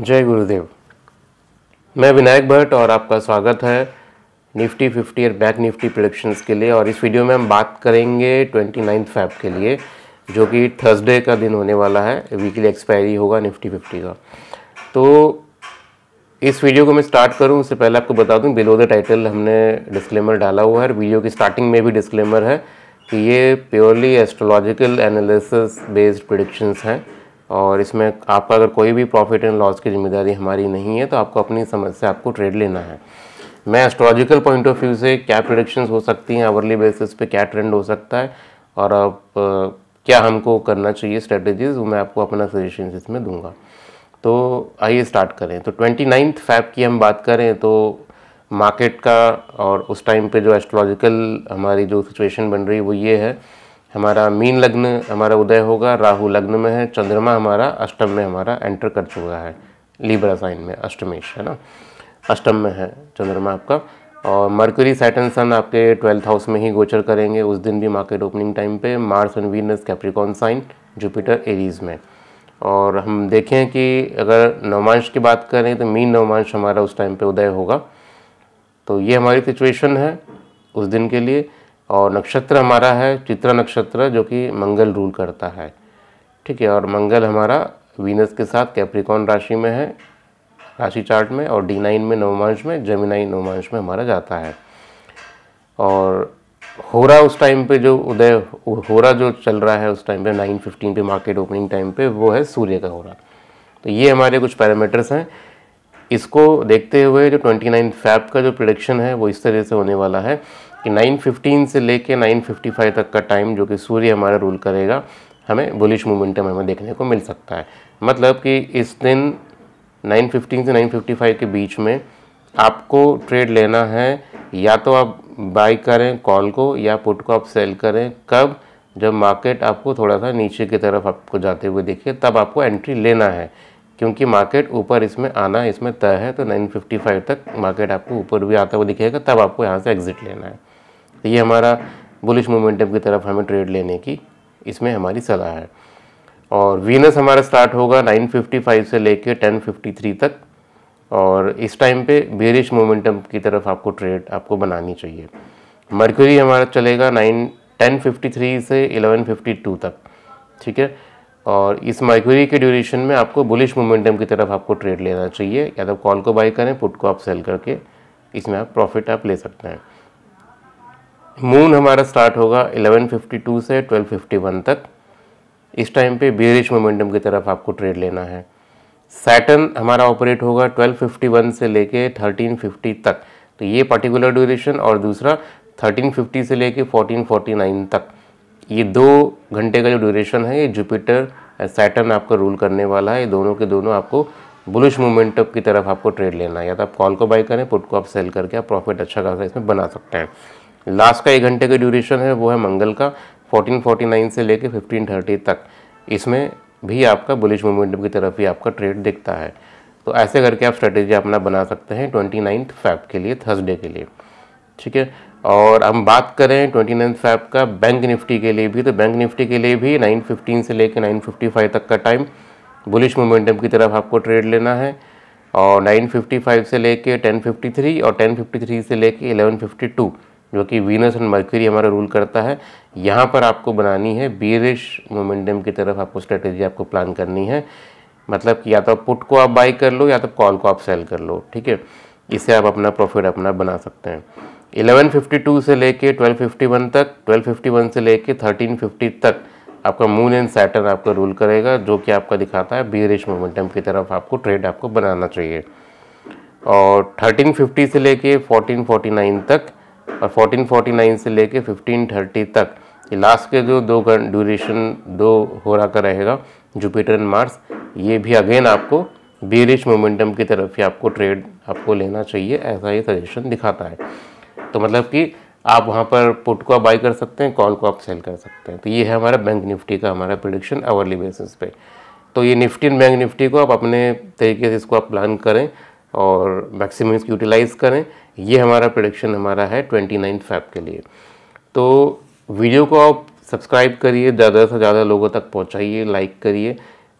जय गुरुदेव मैं विनायक भट्ट और आपका स्वागत है निफ्टी फिफ्टी और बैक निफ्टी प्रोडिक्शंस के लिए और इस वीडियो में हम बात करेंगे ट्वेंटी नाइन्थ फैब के लिए जो कि थर्सडे का दिन होने वाला है वीकली एक्सपायरी होगा निफ्टी फिफ्टी का तो इस वीडियो को मैं स्टार्ट करूं उससे पहले आपको बता दूं बिलो द टाइटल हमने डिस्क्लेमर डाला हुआ है और वीडियो की स्टार्टिंग में भी डिस्क्लेमर है कि ये purely astrological analysis based predictions हैं और इसमें आपका अगर कोई भी प्रॉफिट एंड लॉस की जिम्मेदारी हमारी नहीं है तो आपको अपनी समझ से आपको ट्रेड लेना है मैं एस्ट्रोलॉजिकल पॉइंट ऑफ व्यू से क्या प्रोडिक्शंस हो सकती हैं आवरली बेसिस पे क्या ट्रेंड हो सकता है और आप आ, क्या हमको करना चाहिए स्ट्रेटजीज वो मैं आपको अपना सजेशन इसमें दूंगा तो आइए स्टार्ट करें तो ट्वेंटी नाइन्थ फैब की हम बात करें तो मार्केट का और उस टाइम पे जो एस्ट्रोलॉजिकल हमारी जो सिचुएशन बन रही है वो ये है हमारा मीन लग्न हमारा उदय होगा राहु लग्न में है चंद्रमा हमारा अष्टम में हमारा एंटर कर चुका है लीब्रा साइन में अष्टमेश है ना अष्टम में है चंद्रमा आपका और मर्करी सैटन सन आपके ट्वेल्थ हाउस में ही गोचर करेंगे उस दिन भी मार्केट ओपनिंग टाइम पे Mars and Venus Capricorn sign Jupiter Aries में और हम देखें कि अगर नवमांश की बात करें तो मीन नवमांश हमारा उस टाइम पे उदय होगा तो ये हमारी सिचुएशन है उस दिन के लिए और नक्षत्र हमारा है चित्र नक्षत्र जो कि मंगल रूल करता है ठीक है और मंगल हमारा वीनस के साथ कैप्रिकॉन राशि में है राशि चार्ट में और डी नाइन में नवमांश में जमिनाई नवमांश में हमारा जाता है और हो रहा उस टाइम पे जो उदय हो रहा जो चल रहा है उस टाइम पे नाइन फिफ्टीन पे मार्केट ओपनिंग टाइम पे वो है सूर्य का हो रहा तो ये हमारे कुछ पैरामीटर्स हैं इसको देखते हुए जो ट्वेंटी नाइन फैप का जो प्रोडिक्शन है वो इस तरह से होने वाला है कि 9:15 से लेके 9:55 तक का टाइम जो कि सूर्य हमारा रूल करेगा हमें बुलिश मोमेंटम हमें देखने को मिल सकता है मतलब कि इस दिन 9:15 से 9:55 के बीच में आपको ट्रेड लेना है या तो आप बाई करें कॉल को या पुट को आप सेल करें कब जब मार्केट आपको थोड़ा सा नीचे की तरफ आपको जाते हुए देखिए तब आपको एंट्री लेना है क्योंकि मार्केट ऊपर इसमें आना इसमें तय है तो 955 तक मार्केट आपको ऊपर भी आता हुआ दिखेगा तब आपको यहाँ से एग्ज़िट लेना है तो ये हमारा बुलिश मोमेंटम की तरफ हमें ट्रेड लेने की इसमें हमारी सलाह है और वीनस हमारा स्टार्ट होगा 955 से लेके 1053 तक और इस टाइम पे बेरिश मोमेंटम की तरफ आपको ट्रेड आपको बनानी चाहिए मर्क्यूरी हमारा चलेगा नाइन टेन फिफ्टी थ्री से एलेवन फिफ्टी टू तक ठीक है और इस मर्क्यूरी के ड्यूरेशन में आपको बुलिश मोमेंटम की तरफ आपको ट्रेड लेना चाहिए या तो कॉल को बाई करें पुट को आप सेल करके इसमें आप प्रॉफिट आप ले सकते हैं मून हमारा स्टार्ट होगा 1152 से 1251 तक इस टाइम पे बेरिश मोमेंटम की तरफ आपको ट्रेड लेना है सैटन हमारा ऑपरेट होगा 1251 से लेके 1350 तक तो ये पर्टिकुलर ड्यूरेशन और दूसरा 1350 से लेके 1449 तक ये दो घंटे का जो ड्यूरेशन है ये जुपिटर सैटन आपका रूल करने वाला है ये दोनों के दोनों आपको बुलिश मोमेंटम की तरफ आपको ट्रेड लेना है या तो आप कॉल को बाई करें पुट को आप सेल करके आप प्रॉफिट अच्छा खासा इसमें बना सकते हैं लास्ट का एक घंटे का ड्यूरेशन है वो है मंगल का 1449 से लेके 1530 तक इसमें भी आपका बुलिश मोमेंटम की तरफ ही आपका ट्रेड दिखता है तो ऐसे करके आप स्ट्रेटेजी अपना बना सकते हैं ट्वेंटी नाइन्थ फैप के लिए थर्सडे के लिए ठीक है और हम बात करें ट्वेंटी नाइन्थ फैप का बैंक निफ्टी के लिए भी तो बैंक निफ्टी के लिए भी नाइन फिफ्टीन से लेकर नाइन फिफ्टी फाइव तक का टाइम बुलिश मोमेंटम की तरफ आपको ट्रेड लेना है और 955 से लेके 1053 और 1053 से लेके 1152 जो कि वीनस एंड मर्क्यूरी हमारा रूल करता है यहाँ पर आपको बनानी है बीरिश मोमेंटम की तरफ आपको स्ट्रेटेजी आपको प्लान करनी है मतलब कि या तो पुट को आप बाई कर लो या तो कॉल को आप सेल कर लो ठीक है इससे आप अपना प्रॉफिट अपना बना सकते हैं 1152 से लेके 1251 तक 1251 से लेके 1350 तक आपका मून एंड सैटर्न आपका रूल करेगा जो कि आपका दिखाता है बीरिश मोमेंटम की तरफ आपको ट्रेड आपको बनाना चाहिए और 1350 से लेके 1449 तक और 1449 से लेके 1530 तक लास्ट के जो दो ड्यूरेशन दो हो रहा का रहेगा जुपिटर एंड मार्स ये भी अगेन आपको बेरिश मोमेंटम की तरफ ही आपको ट्रेड आपको लेना चाहिए ऐसा ये सजेशन दिखाता है तो मतलब कि आप वहाँ पर पुट को बाई कर सकते हैं कॉल को आप सेल कर सकते हैं तो ये है हमारा बैंक निफ्टी का हमारा प्रोडिक्शन आवरली बेसिस पे तो ये निफ्टी एंड बैंक निफ्टी को आप अपने तरीके से इसको आप प्लान करें और मैक्सिमम इसकी यूटिलाइज़ करें ये हमारा प्रोडिक्शन हमारा है ट्वेंटी नाइन फैप के लिए तो वीडियो को आप सब्सक्राइब करिए ज़्यादा से ज़्यादा लोगों तक पहुँचाइए लाइक करिए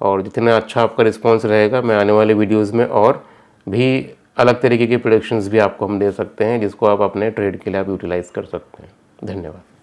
और जितना अच्छा आपका रिस्पॉन्स रहेगा मैं आने वाले वीडियोज़ में और भी अलग तरीके के प्रोडक्शंस भी आपको हम दे सकते हैं जिसको आप अपने ट्रेड के लिए आप यूटिलाइज़ कर सकते हैं धन्यवाद